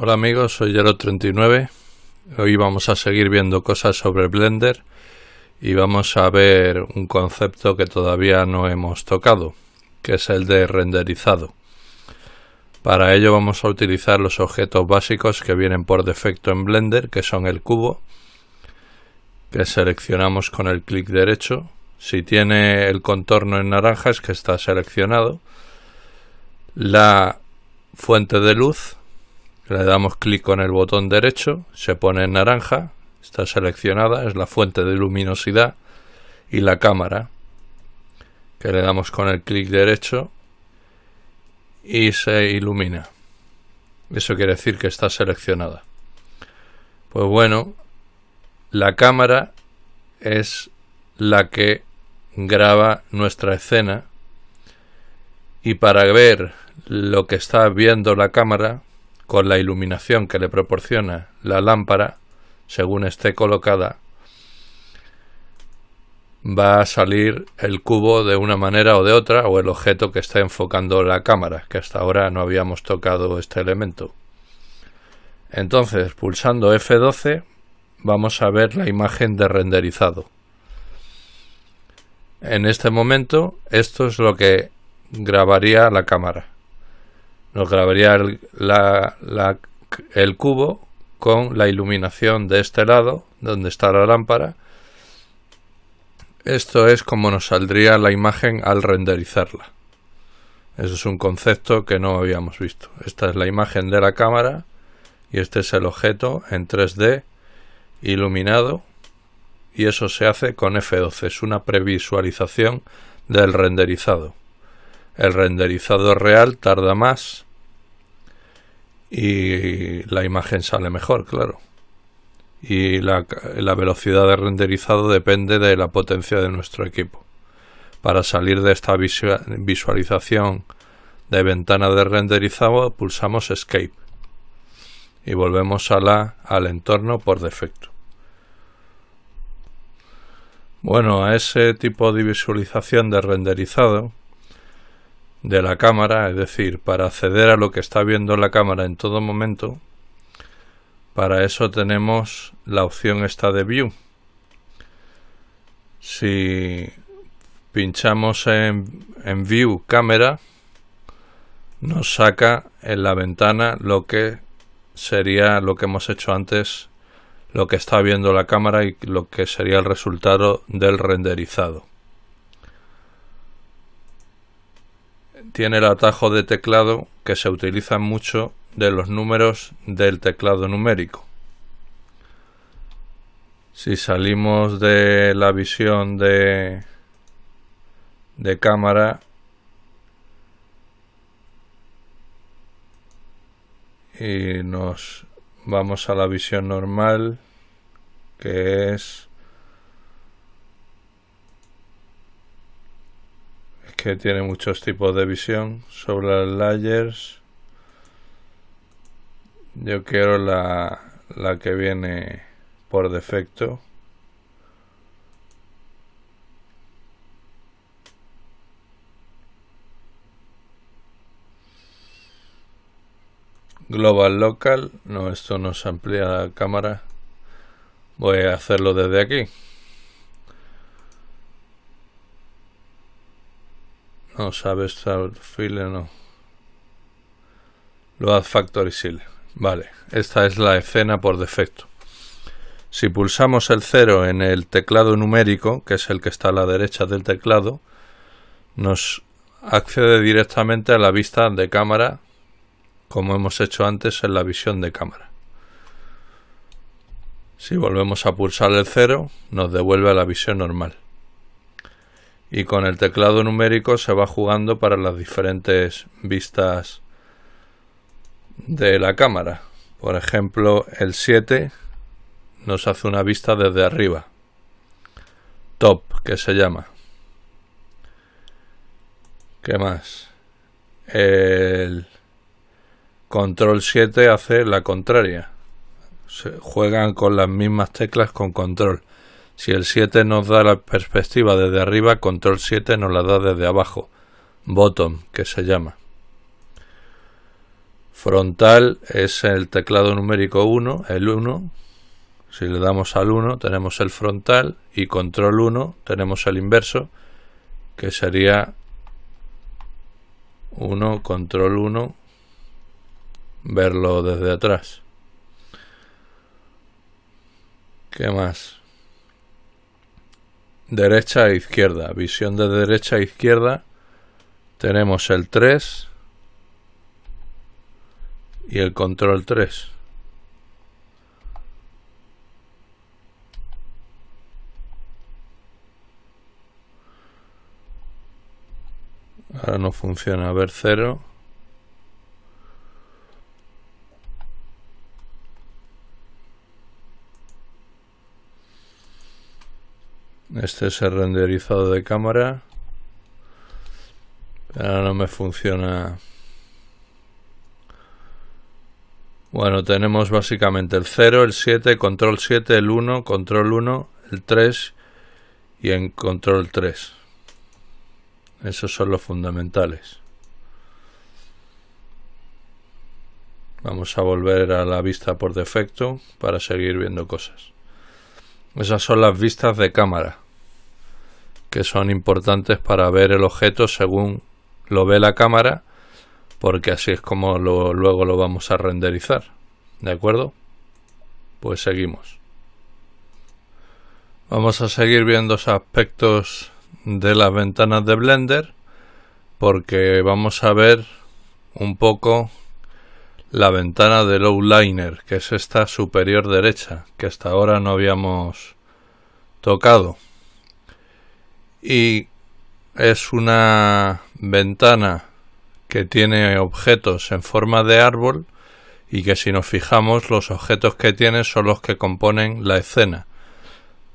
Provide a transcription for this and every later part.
Hola amigos, soy yero 39 Hoy vamos a seguir viendo cosas sobre Blender y vamos a ver un concepto que todavía no hemos tocado, que es el de renderizado. Para ello vamos a utilizar los objetos básicos que vienen por defecto en Blender, que son el cubo, que seleccionamos con el clic derecho. Si tiene el contorno en naranja es que está seleccionado. La fuente de luz, le damos clic con el botón derecho, se pone en naranja, está seleccionada, es la fuente de luminosidad y la cámara, que le damos con el clic derecho y se ilumina. Eso quiere decir que está seleccionada. Pues bueno, la cámara es la que graba nuestra escena y para ver lo que está viendo la cámara con la iluminación que le proporciona la lámpara, según esté colocada, va a salir el cubo de una manera o de otra o el objeto que está enfocando la cámara, que hasta ahora no habíamos tocado este elemento. Entonces, pulsando F12, vamos a ver la imagen de renderizado. En este momento, esto es lo que grabaría la cámara nos grabaría el, el cubo con la iluminación de este lado, donde está la lámpara. Esto es como nos saldría la imagen al renderizarla. Eso es un concepto que no habíamos visto. Esta es la imagen de la cámara y este es el objeto en 3D iluminado y eso se hace con F12, es una previsualización del renderizado. El renderizado real tarda más y la imagen sale mejor, claro. Y la, velocidad de renderizado depende de la potencia de nuestro equipo. Para salir de esta visualización de ventana de renderizado pulsamos Escape y volvemos a la, al entorno por defecto. Bueno, a ese tipo de visualización de renderizado de la cámara, es decir, para acceder a lo que está viendo la cámara en todo momento, para eso tenemos la opción esta de View. Si pinchamos en, en View Cámara, nos saca en la ventana lo que sería lo que hemos hecho antes, lo que está viendo la cámara y lo que sería el resultado del renderizado. tiene el atajo de teclado que se utiliza mucho de los números del teclado numérico. Si salimos de la visión de, de cámara y nos vamos a la visión normal que es que tiene muchos tipos de visión sobre las layers yo quiero la, la que viene por defecto global local no esto nos amplía la cámara voy a hacerlo desde aquí No sabes file no. Lo Factory Seal. Vale, esta es la escena por defecto. Si pulsamos el 0 en el teclado numérico, que es el que está a la derecha del teclado, nos accede directamente a la vista de cámara, como hemos hecho antes en la visión de cámara. Si volvemos a pulsar el 0, nos devuelve a la visión normal y con el teclado numérico se va jugando para las diferentes vistas de la cámara. Por ejemplo, el 7 nos hace una vista desde arriba. Top, que se llama. ¿Qué más? El control 7 hace la contraria. Se juegan con las mismas teclas con control. Si el 7 nos da la perspectiva desde arriba, control 7 nos la da desde abajo. Bottom, que se llama. Frontal es el teclado numérico 1, el 1. Si le damos al 1 tenemos el frontal y control 1 tenemos el inverso, que sería 1, control 1, verlo desde atrás. ¿Qué más? derecha a e izquierda. Visión de derecha a e izquierda. Tenemos el 3 y el control 3. Ahora no funciona. A ver, 0. Este es el renderizado de cámara. Ahora no me funciona. Bueno, tenemos básicamente el 0, el 7, control 7, el 1, control 1, el 3 y en control 3. Esos son los fundamentales. Vamos a volver a la vista por defecto para seguir viendo cosas. Esas son las vistas de cámara que son importantes para ver el objeto según lo ve la cámara, porque así es como luego lo vamos a renderizar. ¿De acuerdo? Pues seguimos. Vamos a seguir viendo aspectos de las ventanas de Blender, porque vamos a ver un poco la ventana del outliner, que es esta superior derecha, que hasta ahora no habíamos tocado y es una ventana que tiene objetos en forma de árbol y que si nos fijamos los objetos que tiene son los que componen la escena.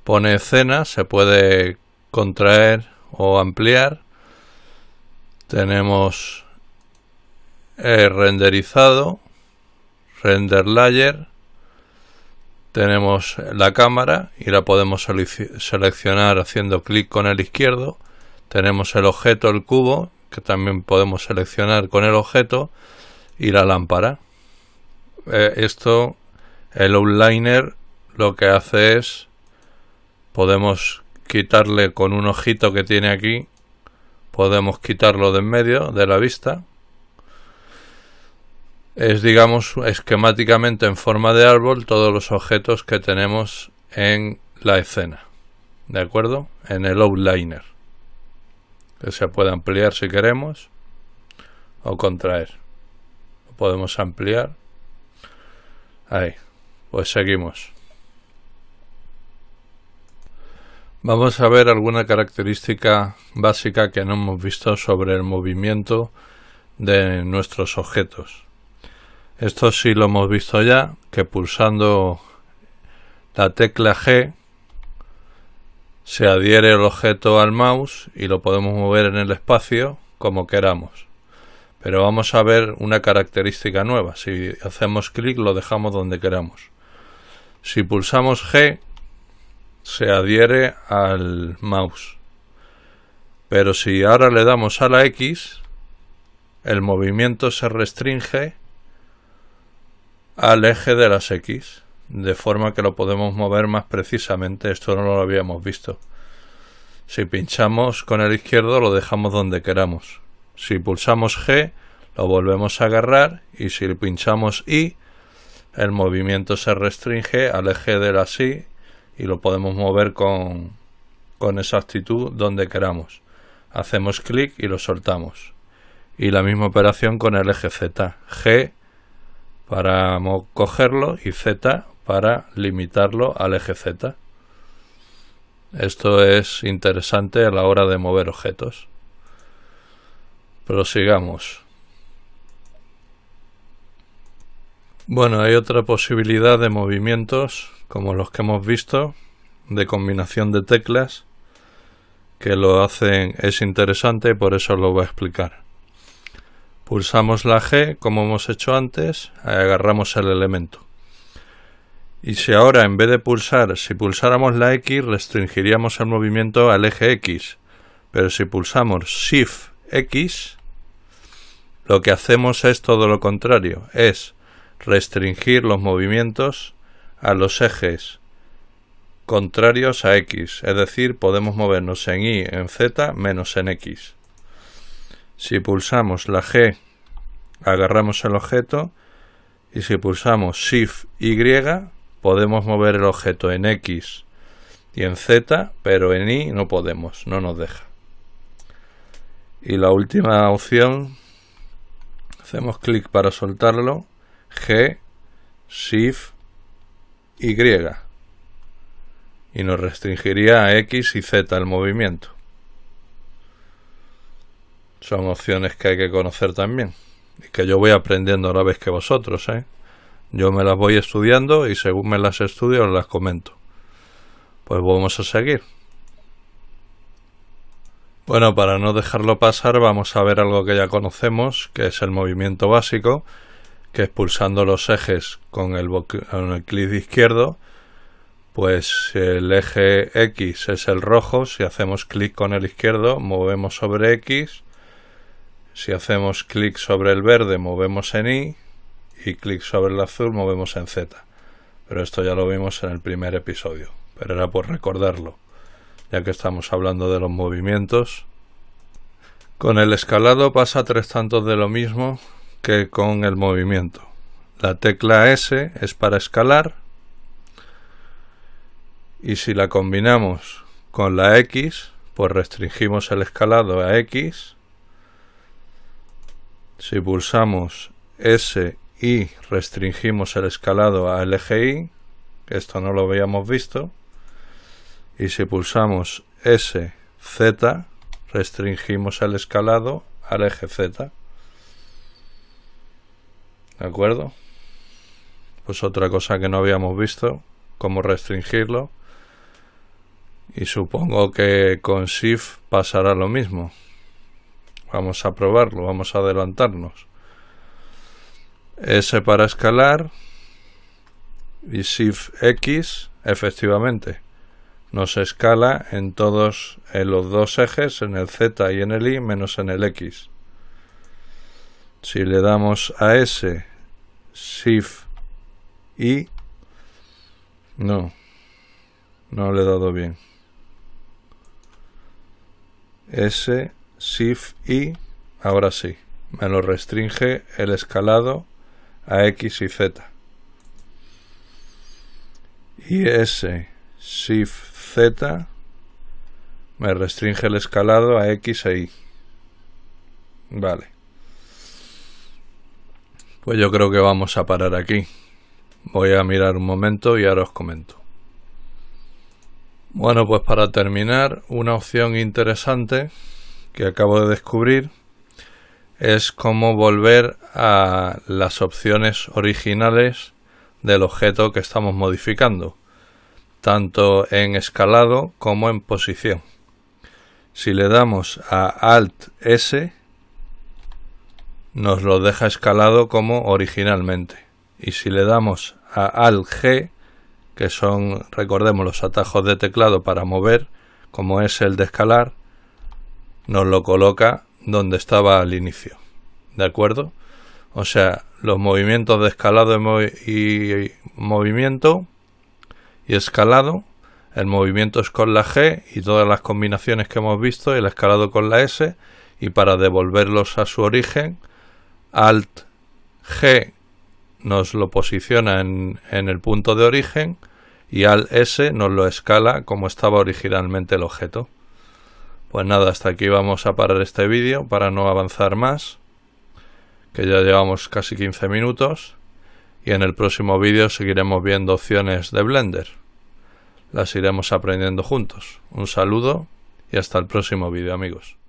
Pone escena, se puede contraer o ampliar. Tenemos eh, renderizado, render layer, tenemos la cámara y la podemos seleccionar haciendo clic con el izquierdo. Tenemos el objeto, el cubo, que también podemos seleccionar con el objeto y la lámpara. Eh, esto, el outliner lo que hace es, podemos quitarle con un ojito que tiene aquí, podemos quitarlo de en medio de la vista es, digamos, esquemáticamente en forma de árbol todos los objetos que tenemos en la escena. ¿De acuerdo? En el outliner. Que se puede ampliar si queremos o contraer. podemos ampliar. Ahí. Pues seguimos. Vamos a ver alguna característica básica que no hemos visto sobre el movimiento de nuestros objetos. Esto sí lo hemos visto ya, que pulsando la tecla G se adhiere el objeto al mouse y lo podemos mover en el espacio como queramos. Pero vamos a ver una característica nueva. Si hacemos clic lo dejamos donde queramos. Si pulsamos G se adhiere al mouse. Pero si ahora le damos a la X, el movimiento se restringe al eje de las X, de forma que lo podemos mover más precisamente. Esto no lo habíamos visto. Si pinchamos con el izquierdo lo dejamos donde queramos. Si pulsamos G lo volvemos a agarrar y si pinchamos Y el movimiento se restringe al eje de las Y y lo podemos mover con, con exactitud donde queramos. Hacemos clic y lo soltamos. Y la misma operación con el eje Z. G para cogerlo y Z para limitarlo al eje Z. Esto es interesante a la hora de mover objetos. Prosigamos. Bueno, hay otra posibilidad de movimientos, como los que hemos visto, de combinación de teclas, que lo hacen, es interesante, por eso lo voy a explicar. Pulsamos la G como hemos hecho antes, agarramos el elemento. Y si ahora en vez de pulsar, si pulsáramos la X, restringiríamos el movimiento al eje X. Pero si pulsamos Shift X, lo que hacemos es todo lo contrario, es restringir los movimientos a los ejes contrarios a X, es decir, podemos movernos en Y, en Z, menos en X. Si pulsamos la G, agarramos el objeto y si pulsamos Shift Y, podemos mover el objeto en X y en Z, pero en Y no podemos, no nos deja. Y la última opción, hacemos clic para soltarlo, G, Shift, Y. Y nos restringiría a X y Z el movimiento. Son opciones que hay que conocer también. Y que yo voy aprendiendo a la vez que vosotros, ¿eh? Yo me las voy estudiando y según me las estudio las comento. Pues vamos a seguir. Bueno, para no dejarlo pasar vamos a ver algo que ya conocemos, que es el movimiento básico, que es pulsando los ejes con el, con el clic izquierdo, pues el eje X es el rojo, si hacemos clic con el izquierdo movemos sobre X si hacemos clic sobre el verde movemos en Y y clic sobre el azul movemos en Z. Pero esto ya lo vimos en el primer episodio, pero era por recordarlo, ya que estamos hablando de los movimientos. Con el escalado pasa tres tantos de lo mismo que con el movimiento. La tecla S es para escalar y si la combinamos con la X, pues restringimos el escalado a X si pulsamos S y restringimos el escalado al a LGI, esto no lo habíamos visto, y si pulsamos S, Z, restringimos el escalado al eje Z. ¿De acuerdo? Pues otra cosa que no habíamos visto, cómo restringirlo. Y supongo que con Shift pasará lo mismo. Vamos a probarlo, vamos a adelantarnos. S para escalar y Shift X, efectivamente, nos escala en todos en los dos ejes, en el Z y en el Y, menos en el X. Si le damos a S, Shift Y, no, no le he dado bien. S, Shift y ahora sí, me lo restringe el escalado a X y Z. Y ese Shift Z, me restringe el escalado a X e Y. Vale. Pues yo creo que vamos a parar aquí. Voy a mirar un momento y ahora os comento. Bueno, pues para terminar, una opción interesante que acabo de descubrir es cómo volver a las opciones originales del objeto que estamos modificando, tanto en escalado como en posición. Si le damos a Alt S, nos lo deja escalado como originalmente. Y si le damos a Alt G, que son, recordemos, los atajos de teclado para mover, como es el de escalar, nos lo coloca donde estaba al inicio. ¿De acuerdo? O sea, los movimientos de escalado y, movimiento y escalado. El movimiento es con la G y todas las combinaciones que hemos visto. El escalado con la S. Y para devolverlos a su origen, Alt G nos lo posiciona en, en el punto de origen y Alt S nos lo escala como estaba originalmente el objeto. Pues nada, hasta aquí vamos a parar este vídeo para no avanzar más, que ya llevamos casi 15 minutos, y en el próximo vídeo seguiremos viendo opciones de Blender. Las iremos aprendiendo juntos. Un saludo y hasta el próximo vídeo amigos.